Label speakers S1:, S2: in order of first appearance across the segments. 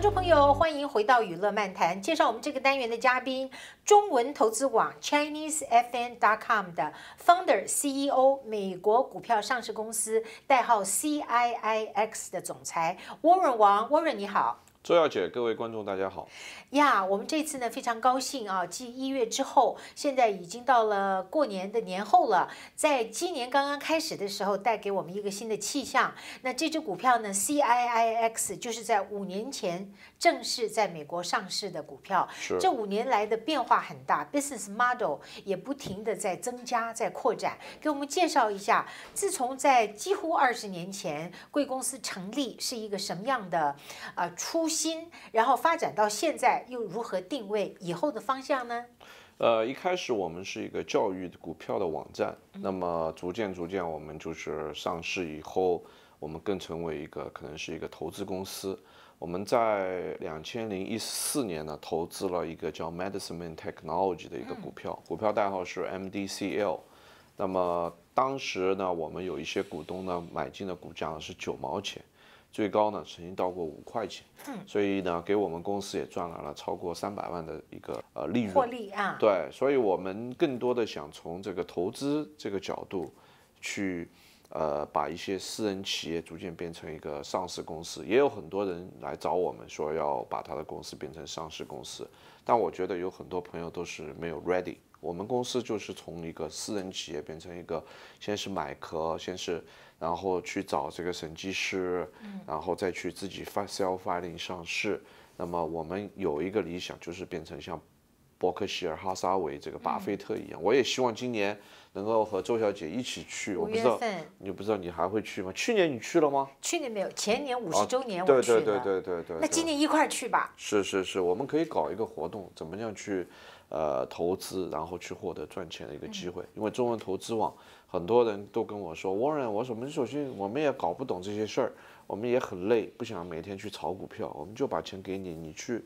S1: 观众朋友，欢迎回到《娱乐漫谈》。介绍我们这个单元的嘉宾，中文投资网 Chinese FN dot com 的 Founder、CEO，美国股票上市公司代号 CIIX 的总裁 Warren 王。Warren 你好。
S2: 周小姐，各位观众，大家好
S1: 呀！我们这次呢非常高兴啊，继一月之后，现在已经到了过年的年后了。在今年刚刚开始的时候，带给我们一个新的气象。那这支股票呢，CIIX 就是在五年前正式在美国上市的股票。是。这五年来的变化很大，business model 也不停的在增加、在扩展。给我们介绍一下，自从在几乎二十年前贵公司成立，是一个什么样的呃初。心，然后发展到现在又如何定位以后的方向呢？
S2: 呃，一开始我们是一个教育股票的网站，那么逐渐逐渐，我们就是上市以后，我们更成为一个可能是一个投资公司。我们在两千零一四年呢，投资了一个叫 Medicine Technology 的一个股票，股票代号是 MDCL。那么当时呢，我们有一些股东呢，买进的股价是九毛钱。最高呢，曾经到过五块钱，所以呢，给我们公司也赚来了超过三百万的一个呃利润。获利啊！对，所以我们更多的想从这个投资这个角度，去呃把一些私人企业逐渐变成一个上市公司。也有很多人来找我们说要把他的公司变成上市公司，但我觉得有很多朋友都是没有 ready。我们公司就是从一个私人企业变成一个，先是买壳，先是然后去找这个审计师，然后再去自己发 s e l f filing 上市。那么我们有一个理想，就是变成像伯克希尔哈撒韦这个巴菲特一样。我也希望今年能够和周小姐一起去。我知道你不知道你还会去吗？去年你去了吗？
S1: 去年没有，前年五十周年我去了。对对对
S2: 对对对。那今年
S1: 一块儿去吧。
S2: 是是是，我们可以搞一个活动，怎么样去？呃，投资然后去获得赚钱的一个机会，因为中文投资网很多人都跟我说，w a r r e n 我说们首先我们也搞不懂这些事儿，我们也很累，不想每天去炒股票，我们就把钱给你，你去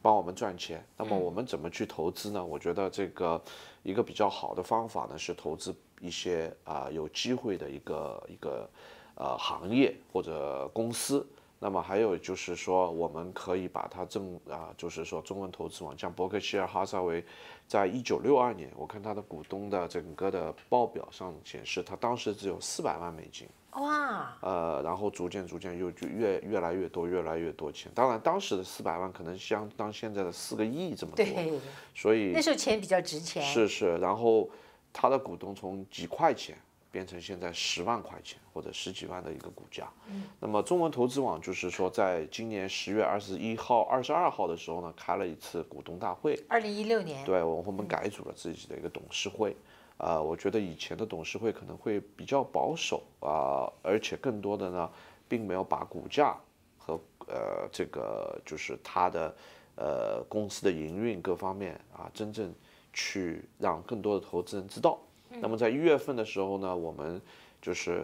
S2: 帮我们赚钱。那么我们怎么去投资呢？我觉得这个一个比较好的方法呢，是投资一些啊有机会的一个一个呃行业或者公司。那么还有就是说，我们可以把它正啊，就是说中文投资网，像伯克希尔哈撒韦，在一九六二年，我看他的股东的整个的报表上显示，他当时只有四百万美金。哇！呃，然后逐渐逐渐又就越越来越多，越来越多钱。当然，当时的四百万可能相当现在的四个亿这么多。对。所以那时候钱比较值钱。是是，然后他的股东从几块钱。变成现在十万块钱或者十几万的一个股价，嗯，那么中文投资网就是说，在今年十月二十一号、二十二号的时候呢，开了一次股东大会。
S1: 二零一六年，对，
S2: 我们改组了自己的一个董事会。啊，我觉得以前的董事会可能会比较保守啊，而且更多的呢，并没有把股价和呃这个就是它的呃公司的营运各方面啊，真正去让更多的投资人知道。那么在一月份的时候呢，我们就是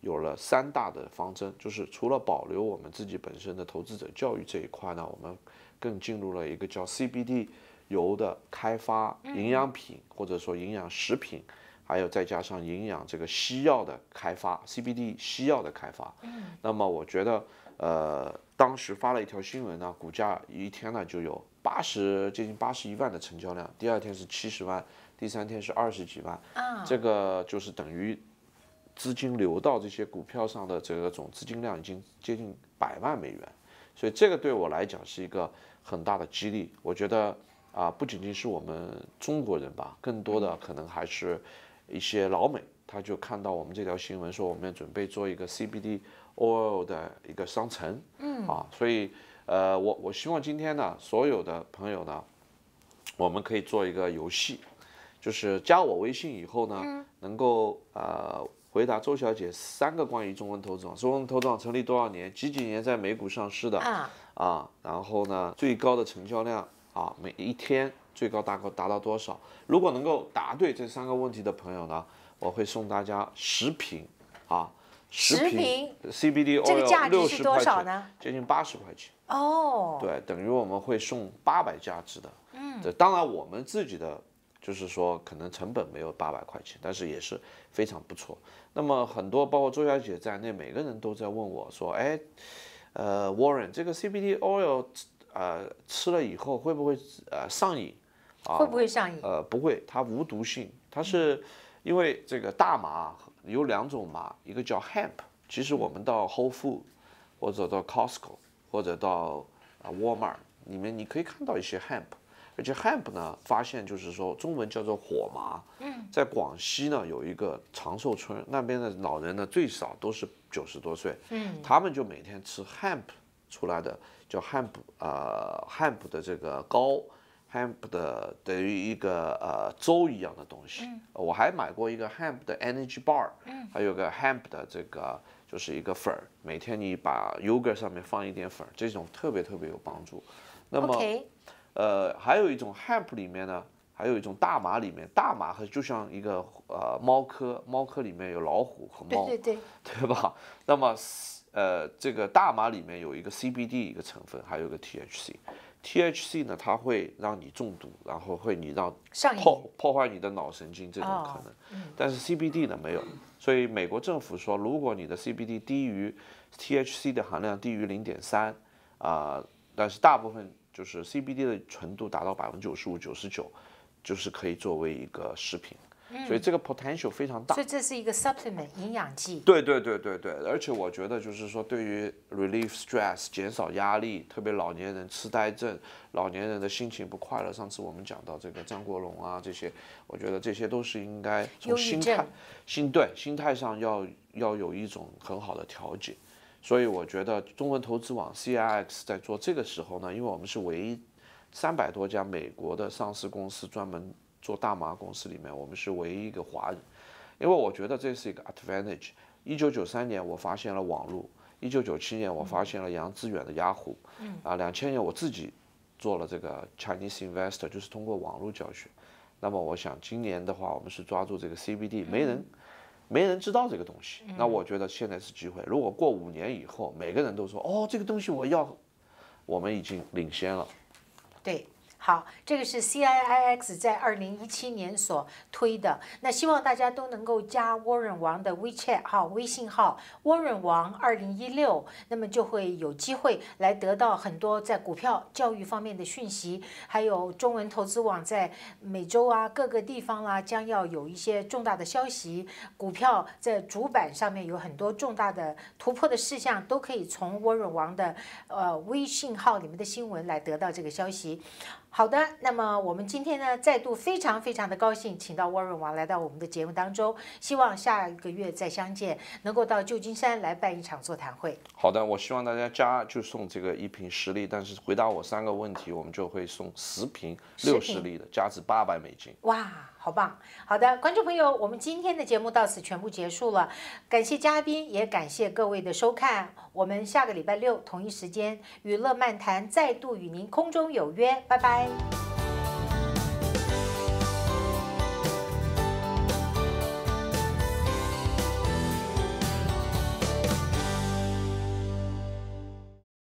S2: 有了三大的方针，就是除了保留我们自己本身的投资者教育这一块呢，我们更进入了一个叫 CBD 油的开发，营养品或者说营养食品，还有再加上营养这个西药的开发，CBD 西药的开发。那么我觉得，呃，当时发了一条新闻呢，股价一天呢就有八十接近八十一万的成交量，第二天是七十万。第三天是二十几万，这个就是等于资金流到这些股票上的这个总资金量已经接近百万美元，所以这个对我来讲是一个很大的激励。我觉得啊，不仅仅是我们中国人吧，更多的可能还是一些老美，他就看到我们这条新闻，说我们准备做一个 CBD oil 的一个商城，嗯，啊，所以呃，我我希望今天呢，所有的朋友呢，我们可以做一个游戏。就是加我微信以后呢，能够呃回答周小姐三个关于中文投资网。中文投资网成立多少年？几几年在美股上市的？啊，啊，然后呢最高的成交量啊，每一天最高达高达到多少？如果能够答对这三个问题的朋友呢，我会送大家十瓶，啊，十瓶 CBD oil，这个价值是多少呢？接近八十块钱。哦，对，等于我们会送八百价值的。嗯，对，当然我们自己的。就是说，可能成本没有八百块钱，但是也是非常不错。那么很多，包括周小姐在内，每个人都在问我说：“哎，呃，Warren，这个 CBD oil，呃，吃了以后会不会呃上瘾？会不会上瘾？呃，不会，它无毒性。它是因为这个大麻有两种麻，一个叫 hemp。其实我们到 Whole Food，或者到 Costco，或者到啊 Walmart 里面，你可以看到一些 hemp。”而且 hemp 呢，发现就是说，中文叫做火麻。嗯，在广西呢，有一个长寿村，那边的老人呢，最少都是九十多岁。嗯，他们就每天吃 hemp 出来的，叫 hemp 呃 hemp 的这个糕，hemp 的等于一个呃粥一样的东西。嗯，我还买过一个 hemp 的 energy bar。嗯，还有个 hemp 的这个就是一个粉儿，每天你把 yogurt 上面放一点粉儿，这种特别特别有帮助。那么。呃，还有一种 hemp 里面呢，还有一种大麻里面，大麻和就像一个呃猫科，猫科里面有老虎和猫，对对对，对吧？那么呃这个大麻里面有一个 CBD 一个成分，还有个 THC，THC 呢它会让你中毒，然后会你让破破坏你的脑神经这种可能，但是 CBD 呢没有，所以美国政府说，如果你的 CBD 低于 THC 的含量低于零点三啊，但是大部分。就是 CBD 的纯度达到百分之九十五、九十九，就是可以作为一个食品，所以这个 potential 非常大。所以这
S1: 是一个 supplement 营养剂。
S2: 对对对对对，而且我觉得就是说，对于 relieve stress 减少压力，特别老年人痴呆症、老年人的心情不快乐。上次我们讲到这个张国荣啊，这些，我觉得这些都是应该从心态、心对心态上要要有一种很好的调节。所以我觉得中文投资网 CIX 在做这个时候呢，因为我们是唯一三百多家美国的上市公司专门做大麻公司里面，我们是唯一一个华人。因为我觉得这是一个 advantage。一九九三年我发现了网路，一九九七年我发现了杨致远的雅虎，啊，两千年我自己做了这个 Chinese Investor，就是通过网络教学。那么我想今年的话，我们是抓住这个 CBD，没人。没人知道这个东西，那我觉得现在是机会。如果过五年以后，每个人都说“哦，这个东西我要”，我们已经领先了。
S1: 对。好，这个是 C I I X 在二零一七年所推的。那希望大家都能够加 Warren 王的 WeChat 号微信号 Warren 王二零一六，那么就会有机会来得到很多在股票教育方面的讯息，还有中文投资网在美洲啊各个地方啦，将要有一些重大的消息，股票在主板上面有很多重大的突破的事项，都可以从 Warren 王的呃微信号里面的新闻来得到这个消息。好的，那么我们今天呢，再度非常非常的高兴，请到沃伦·王来到我们的节目当中。希望下一个月再相见，能够到旧金山来办一场座谈会。
S2: 好的，我希望大家加就送这个一瓶十粒，但是回答我三个问题，我们就会送十瓶六十粒的，价值八百美金。
S1: 哇，好棒！好的，观众朋友，我们今天的节目到此全部结束了，感谢嘉宾，也感谢各位的收看。我们下个礼拜六同一时间《娱乐漫谈》再度与您空中有约，拜拜。